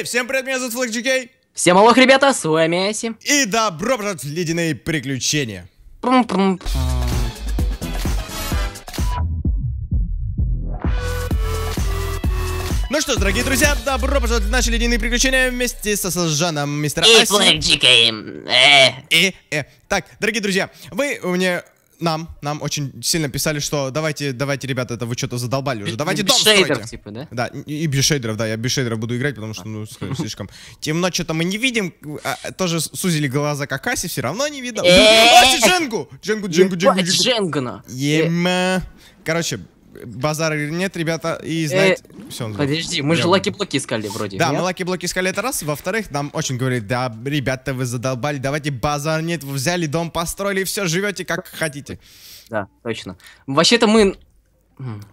Эй, всем привет, меня зовут FlexGK. Всем аллах, ребята, с вами Аси. И добро пожаловать в ледяные приключения. Пум -пум. Ну что ж, дорогие друзья, добро пожаловать в наши ледяные приключения вместе со Сажаном, мистер И FlexGK. Э. И, э. Так, дорогие друзья, вы у меня нам, нам очень сильно писали, что давайте, давайте, ребята, это вы что-то задолбали уже. Давайте дом стройте. типа, да? Да, и, и без шейдеров, да, я без шейдеров буду играть, потому что, а. ну, слишком темно, что-то мы не видим. А, а тоже сузили глаза Какаси, все равно не видно. Джингу, Джингу, Джингу. Дженгу, Дженгу. Дженгу, Короче, базара нет, ребята, и знать... Э, все, подожди, мы же лаки-блоки искали вроде. Да, мы лаки-блоки искали это раз, во-вторых, нам очень говорили, да, ребята, вы задолбали, давайте базар нет, вы взяли дом, построили, все, живете как хотите. Да, точно. Вообще-то мы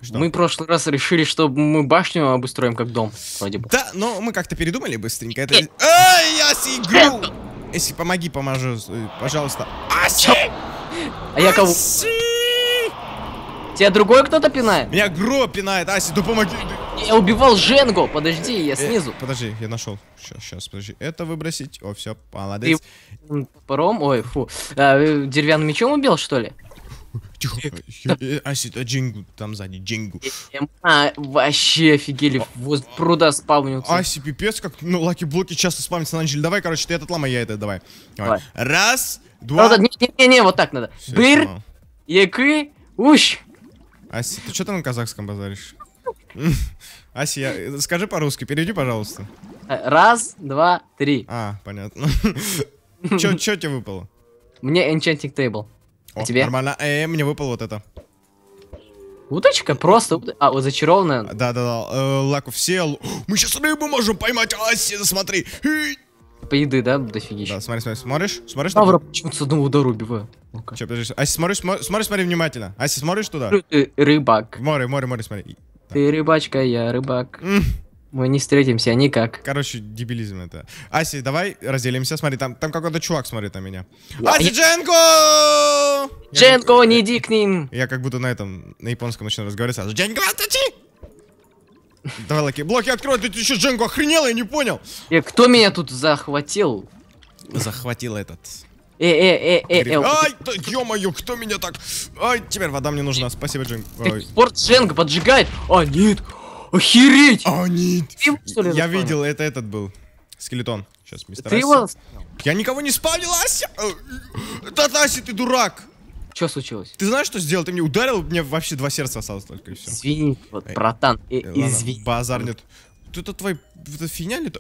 что? Мы в прошлый раз решили, что мы башню обустроим как дом, вроде бы. Да, но мы как-то передумали быстренько. Это... Э, Ай, я сигру! Если помоги, поможу, э, пожалуйста. Аси! А я кого? Аси! Тебя другой кто-то пинает? Меня Гро пинает, Аси, ну помоги. Я убивал Женгу, подожди, я э, снизу. подожди, я нашел. Сейчас, сейчас, подожди. Это выбросить. О, все, молодец. Ты паром, ой, фу. А, э, деревянным мечом убил, что ли? Тихо, э, Аси, это Джингу, там сзади, Джингу. А, вообще офигели, воз пруда спавнился. Аси, пипец, как, ну, лаки-блоки часто спавнятся начали. Давай, короче, ты этот лама, я это, давай. давай. Раз, два... Не-не-не, вот так надо. Быр, якы, ущ. Ася, ты что там на казахском базаришь? Ася, скажи по-русски, переведи, пожалуйста. Раз, два, три. А, понятно. Чё тебе выпало? Мне Enchanting Table. А тебе? Нормально. Э, мне выпало вот это. Уточка просто, а, вот зачарованная. Да-да-да, э, лаку мы сейчас рыбу можем поймать, Аси, смотри. По еды, да, дофигища? Да, смотри, смотри, смотришь, смотришь. Тавра почему-то с одного удара убиваю. Че, подожди, Аси, смотри, смотри, смотри внимательно. Аси, смотришь туда? Ты рыбак. Море, море, море, смотри. Ты рыбачка, а я рыбак. Мы не встретимся никак. Короче, дебилизм это. Аси, давай разделимся. Смотри, там, там какой-то чувак смотрит на меня. Я... Аси, Дженко! Дженко, не иди к ним! Я как будто на этом, на японском начну разговаривать. Аси, Дженко, отойди! Давай, лаки. Блоки открой, ты еще Дженко охренел, я не понял. Я э, кто меня тут захватил? Захватил этот. Э, э, э, э, э. Ай, да, ё-моё, кто меня так... Ай, теперь вода мне нужна, спасибо, Джинг. Спорт Дженга поджигает? А, нет. Охереть. А, нет. Ты, что ли, Я видел, это этот был. Скелетон. Сейчас, мистер Ты его... Я никого не спавнил, Ася! Да, Ася, ты дурак! Что случилось? Ты знаешь, что сделал? Ты мне ударил, мне вообще два сердца осталось только и все. Извини, вот, братан, э, извини. Базар нет. Тут это твой, это фигня это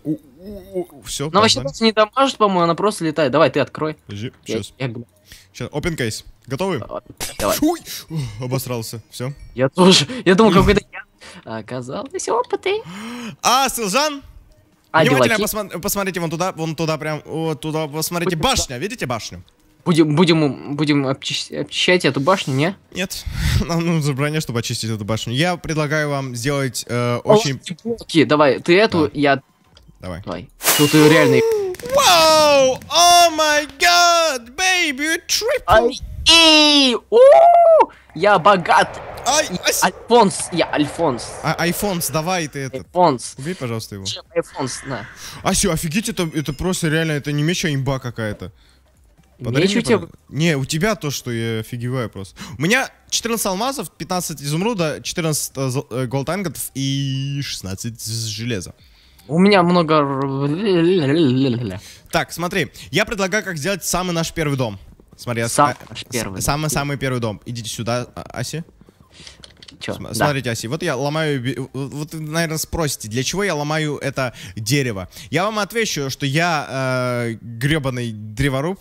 Все. Она вообще не дамажит, по-моему, она просто летает. Давай, ты открой. Подожди, сейчас. Я... Сейчас, open case. Готовы? Давай. Фуй! Обосрался. Все. Я тоже. Я думал, какой-то я. Оказалось, опыты. А, Силжан? А, Внимательно посма посмотрите вон туда, вон туда прям, вот туда, посмотрите, башня, видите башню? Будем, будем, будем обчищать эту башню, не? Нет, нам нужно броня, чтобы очистить эту башню. Я предлагаю вам сделать э, очень... О, блоки, давай, ты эту, да. я... Давай. Давай. Тут ее реальный. Вау! О май гад! Бэйби, you triple! Эй! Я богат! Альфонс, я Альфонс. А, давай ты это. Альфонс. Убей, пожалуйста, его. Альфонс, на. Ася, офигеть, это, это просто реально, это не меч, а имба какая-то. Подари мне тебе... Не, у тебя то, что я офигеваю просто. У меня 14 алмазов, 15 изумруда, 14 э, голтанготов э, и 16 железа. У меня много... Так, смотри, я предлагаю, как сделать самый наш первый дом. Смотри, Сам а, первый. Самый-самый первый дом. Идите сюда, а, Аси. Чё? См да. Смотрите, Аси, вот я ломаю... Вот вы, наверное, спросите, для чего я ломаю это дерево? Я вам отвечу, что я э, гребаный древоруб,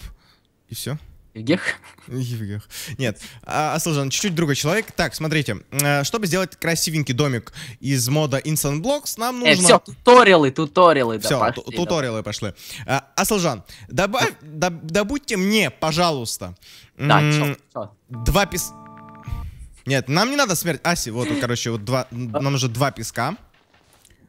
и все. Евгех? Евгех. Нет. А, Аслажан, ну, чуть-чуть другой человек. Так, смотрите. Э, чтобы сделать красивенький домик из мода Instant Blocks, нам э, нужно... Э, все, туториалы, туториалы. Все, да, пошли, туториалы да. пошли. А, Аслажан, добавь, да, добудьте мне, пожалуйста. Да, чё, Два пес... Нет, нам не надо смерть Аси. Вот, короче, вот два... А. нам уже два песка.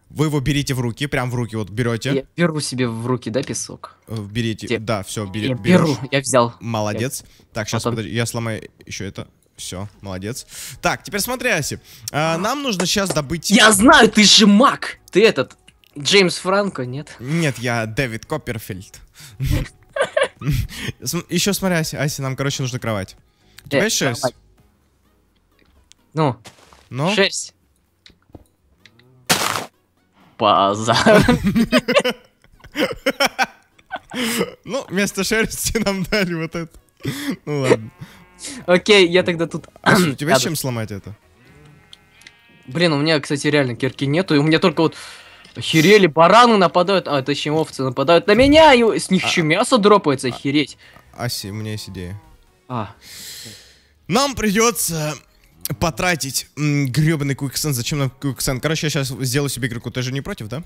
Вы его берите в руки, прям в руки вот берете. Я беру себе в руки, да, песок? Э, берите, Где? да, все, бери, я беру, я взял. Молодец. Я... Так, сейчас, Потом... подожди, я сломаю еще это. Все, молодец. Так, теперь смотри, Аси. А, нам нужно сейчас добыть... Я знаю, ты же маг! Ты этот, Джеймс Франко, нет? Нет, я Дэвид Копперфильд. Еще смотри, Аси, Аси, нам, короче, нужна кровать. У тебя э, есть шерсть? Ну? Ну? Шерсть. Паза. Ну, вместо шерсти нам дали вот это. Ну ладно. Окей, я тогда тут... А у тебя чем сломать это? Блин, у меня, кстати, реально кирки нету, и у меня только вот херели, бараны нападают, а точнее овцы нападают на меня, и с них а, еще а. мясо дропается, а. охереть. Аси, у меня есть идея. А. Нам придется потратить гребаный куиксен. Зачем нам куиксен? Короче, я сейчас сделаю себе кирку. Ты же не против, да?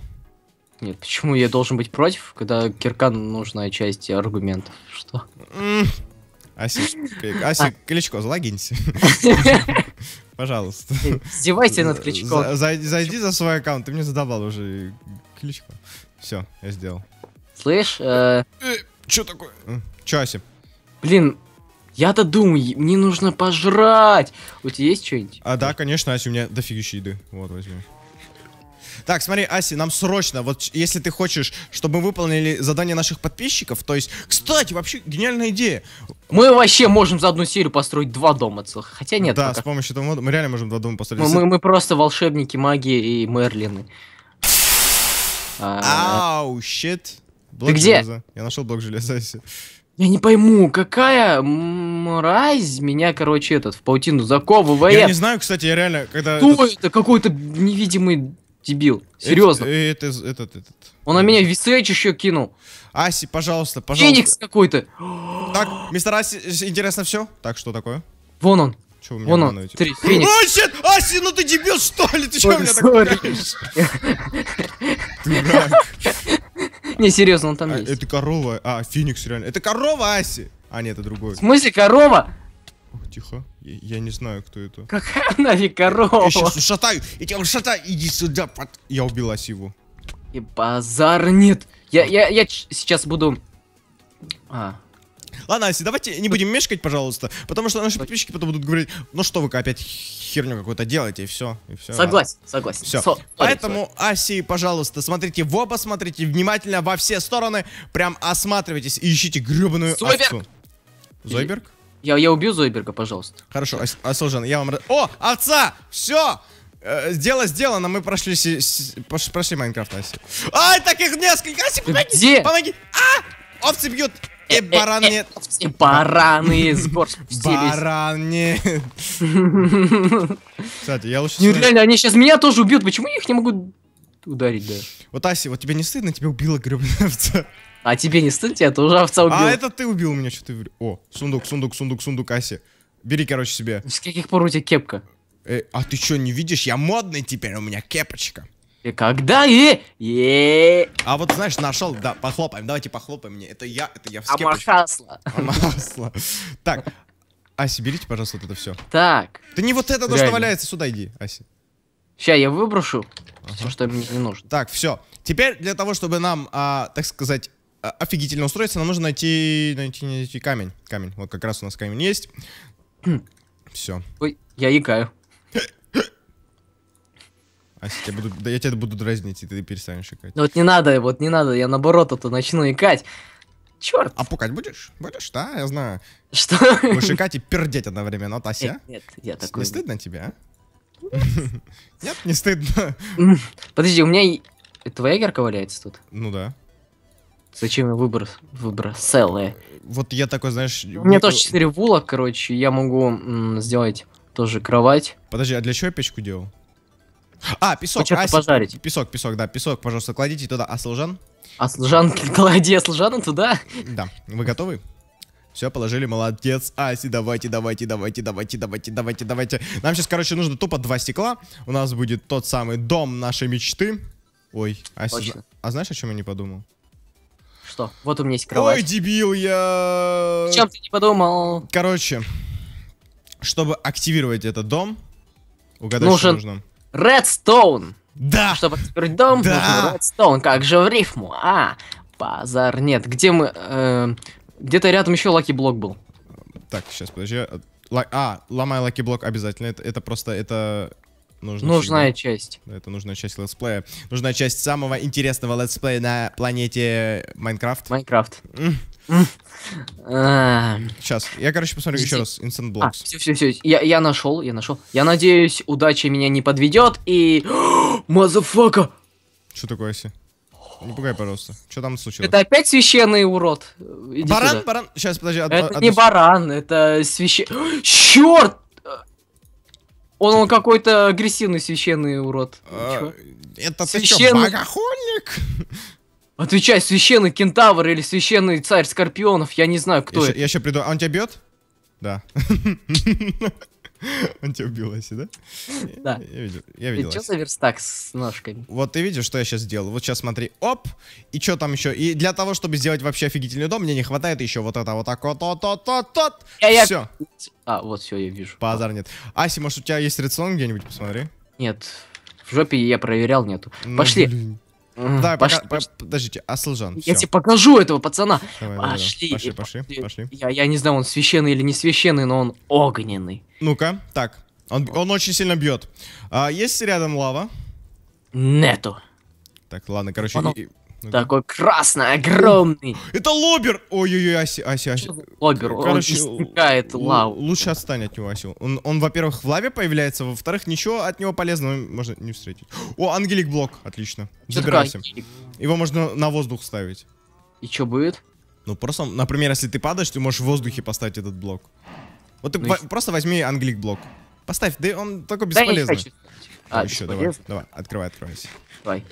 Нет, почему я должен быть против, когда кирка нужная часть аргументов? Что? Аси, Аси, а. Кличко, залагинься. Пожалуйста. Издевайся над Кличко. Зайди за свой аккаунт, ты мне задавал уже Кличко. Все, я сделал. Слышь, э, э, Че такое? Че, Асик? Блин, я-то думаю, мне нужно пожрать. У тебя есть что-нибудь? А, да, конечно, Аси, у меня дофигища еды. Вот, возьми. Так, смотри, Аси, нам срочно, вот если ты хочешь, чтобы мы выполнили задание наших подписчиков, то есть, кстати, вообще гениальная идея. Мы вообще можем за одну серию построить два дома целых, хотя нет. Да, пока. с помощью этого мода мы реально можем два дома построить. Мы, ну, мы, мы просто волшебники, маги и Мерлины. Ау, щит. Ты где? Железа. Я нашел блок железа, Аси. Я не пойму, какая мразь меня, короче, этот, в паутину заковывает. Я не знаю, кстати, я реально, когда... Кто этот... это? Какой-то невидимый дебил. Серьезно. Э, это, это, этот, этот. Он на меня висеч еще кинул. Аси, пожалуйста, пожалуйста. Феникс какой-то. Так, мистер Аси, э, интересно все? Так, что такое? Вон он. Че, у меня Вон он, три, Феникс. О, щит! Аси, ну ты дебил, что ли? Ты что меня так Ты Не, серьезно, он там а, есть. Это корова, а, Феникс реально. Это корова Аси! А, нет, это другой. В смысле корова? О, тихо, я, я не знаю, кто это. Какая нафиг корова? Я сейчас ушатаю, я тебя ушатаю, иди сюда. Под... Я убил Аси его. И базар нет. Я, я, я сейчас буду... А, Ладно, Аси, давайте не будем мешкать, пожалуйста, потому что наши подписчики потом будут говорить, ну что вы опять херню какую-то делаете, и все. И все согласен, ладно. согласен. Все. Со Поэтому, sorry. Аси, пожалуйста, смотрите в оба, смотрите внимательно во все стороны, прям осматривайтесь и ищите гребаную овцу. Зойберг? Я, я убью Зойберга, пожалуйста. Хорошо, Ас Асулжан, я вам... О, овца! Все! Э, дело сделано, мы прошли си, си, прошли Майнкрафт, Аси. Ай, таких несколько! Аси, помоги! Где? Помоги! А! Овцы бьют! Э, э, э, и баран И бараны сбор Баран нет. Кстати, я лучше... Нереально, они сейчас меня тоже убьют. Почему я их не могу ударить, да? Вот, Аси, вот тебе не стыдно? Тебя убила гребневца. А тебе не стыдно? Тебя тоже овца убил. А это ты убил меня, что ты... О, сундук, сундук, сундук, сундук, Аси. Бери, короче, себе. С каких пор у тебя кепка? Э, а ты что, не видишь? Я модный теперь, у меня кепочка. И когда и... и... А вот знаешь, нашел, да, похлопаем, давайте похлопаем мне. Это я, это я в скепочке. А масло. А масло. Так, Аси, берите, пожалуйста, вот это все. Так. Да не вот это то, что валяется, сюда иди, Аси. Сейчас я выброшу ага. все, что мне не нужно. Так, все. Теперь для того, чтобы нам, а, так сказать, а, офигительно устроиться, нам нужно найти, найти, найти камень. Камень. Вот как раз у нас камень есть. Хм. Все. Ой, я икаю. Ася, я, буду, да я тебя буду дразнить, и ты перестанешь икать. Ну вот не надо, вот не надо, я наоборот, а то начну икать. Черт. А пукать будешь? Будешь, да, я знаю. Что? Будешь икать и пердеть одновременно, вот Ася. Э, нет, я такой. Не стыдно тебе, а? Нет, не стыдно. Подожди, у меня твоя герка валяется тут? Ну да. Зачем я выбор, выбор целое? Э? Вот я такой, знаешь... У меня тоже 4 вула, короче, я могу сделать тоже кровать. Подожди, а для чего я печку делал? А, песок. Хочу а, пожарить. Песок, песок, да, песок, пожалуйста, кладите туда. А служан? А служан, клади а служану туда. Да, вы готовы? Все, положили, молодец. Аси, давайте, давайте, давайте, давайте, давайте, давайте, давайте. Нам сейчас, короче, нужно тупо два стекла. У нас будет тот самый дом нашей мечты. Ой, Аси, а знаешь, о чем я не подумал? Что? Вот у меня есть кровать. Ой, дебил, я... Чем ты не подумал? Короче, чтобы активировать этот дом, угадать, Нужен... что нужно. Редстоун. Да. Чтобы открыть дом, да. нужен редстоун. Как же в рифму. А, базар нет. Где мы... Э, Где-то рядом еще Лаки Блок был. Так, сейчас, подожди. Э, ла а, ломай Лаки Блок обязательно. Это, это просто... Это нужно нужная всегда. часть. Это нужная часть летсплея. Нужная часть самого интересного летсплея на планете Майнкрафт. Майнкрафт. А. Сейчас, я, короче, посмотрю еще раз. Instant Blocks. А, все, все, все. Я, я нашел, я нашел. Я надеюсь, удача меня не подведет и... Мазафака! Что такое, Си? Не пугай, пожалуйста. Что там случилось? Это опять священный урод. Иди баран, сюда. баран. Сейчас, подожди. Од это одну... не баран, это священный... Черт! Он, он типа. какой-то агрессивный священный урод. А, это ты что, богохульник? Отвечай, священный кентавр или священный царь скорпионов, я не знаю, кто я это. Ща, я сейчас приду. А он тебя бьет? Да. Он тебя убил, Аси, да? Да. Я видел, я видел. Что за верстак с ножками? Вот ты видишь, что я сейчас сделал. Вот сейчас смотри, оп, и что там еще? И для того, чтобы сделать вообще офигительный дом, мне не хватает еще вот этого вот так вот, вот, вот, вот, вот. Все. А, вот все, я вижу. Базар нет. Аси, может у тебя есть рацион где-нибудь, посмотри? Нет. В жопе я проверял, нету. Ну, Пошли. Да, пошли, пока, подождите, Аслжан. Я все. тебе покажу этого пацана. Давай, пошли. Давай, пошли, пошли, пошли. Я, я не знаю, он священный или не священный, но он огненный. Ну-ка, так. Он, он очень сильно бьет. А, есть рядом лава? Нету. Так, ладно, короче, он... Такой красный, огромный. Это лобер! Ой-ой-ой, Аси, Аси, Аси. Лобер, Короче, он стекает лаву. Лучше отстань от него, Аси. Он, он во-первых, в лаве появляется, во-вторых, ничего от него полезного можно не встретить. О, Ангелик Блок, отлично. Что Забирайся. Его можно на воздух ставить. И что будет? Ну просто, например, если ты падаешь, ты можешь в воздухе поставить этот блок. Вот ты ну, во просто возьми Ангелик Блок. Поставь, да он такой бесполезный. Да, а, еще, давай, давай, открывай, открывайся. Давай.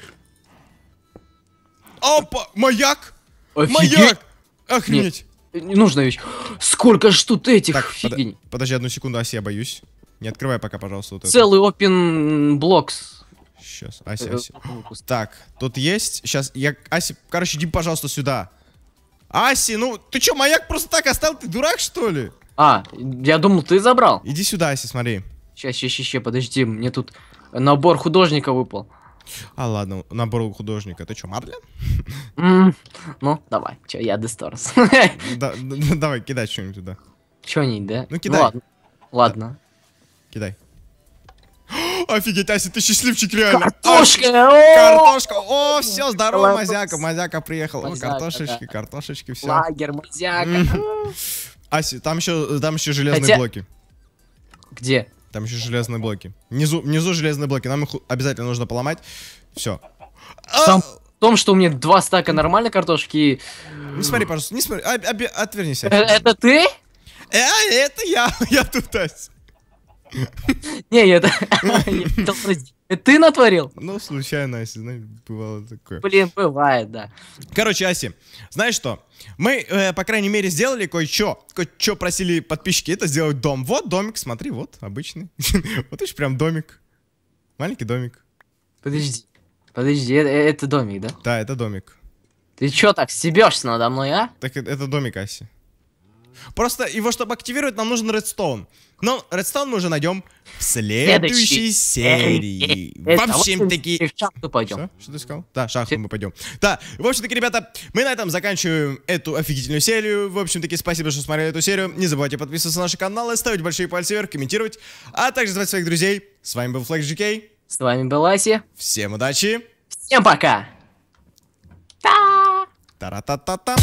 Опа! Маяк! Офигеть. Маяк! Охренеть! Нет, не нужная вещь. Сколько ж тут этих так, фигень. Под, подожди одну секунду, Аси, я боюсь. Не открывай пока, пожалуйста, вот Целый open blocks. Сейчас, Аси, Аси. Так, тут есть. Сейчас, я... Аси, короче, иди, пожалуйста, сюда. Аси, ну, ты чё, маяк просто так оставил? Ты дурак, что ли? А, я думал, ты забрал. Иди сюда, Аси, смотри. Сейчас, сейчас, сейчас, подожди, мне тут набор художника выпал. А ладно, набор художника. Ты что, Марлен? ну, давай. Че, я Десторс. да, да, давай, кидай что-нибудь туда. Что-нибудь, да? Ну, ну, кидай. ладно. Кидай. Офигеть, Ася, ты счастливчик, реально. Картошка! О! Картошка! О, все, здорово, мазяка. Мазяка приехал. картошечки, картошечки, все. Лагерь, мазяка. Аси, там еще, там еще железные блоки. Где? Там еще железные блоки. Внизу, внизу железные блоки. Нам их обязательно нужно поломать. Все. Там, а! в том, что у меня два стака нормальной картошки. Не смотри, пожалуйста, не смотри. А, а, отвернись. Э, это ты? Э, а, это я. Я тут, Ась. Не, это Ты натворил? Ну, случайно, Аси, ну, бывало такое. Блин, бывает, да. Короче, Аси, знаешь что? Мы, э, по крайней мере, сделали кое-что. Кое-что просили подписчики это сделать дом. Вот домик, смотри, вот, обычный. вот еще прям домик. Маленький домик. Подожди, подожди, э, это, домик, да? Да, это домик. Ты чё так стебешься надо мной, а? Так э, это домик, Аси. Просто его, чтобы активировать, нам нужен редстоун. Но редстоун мы уже найдем в следующей серии. В общем-таки... В шахту пойдем. Что? ты сказал? Да, шахту мы пойдем. Да, в общем-таки, ребята, мы на этом заканчиваем эту офигительную серию. В общем-таки, спасибо, что смотрели эту серию. Не забывайте подписываться на наши каналы, ставить большие пальцы вверх, комментировать, а также звать своих друзей. С вами был Flex GK. С вами был Аси. Всем удачи. Всем пока. Та. Та-та-та-та.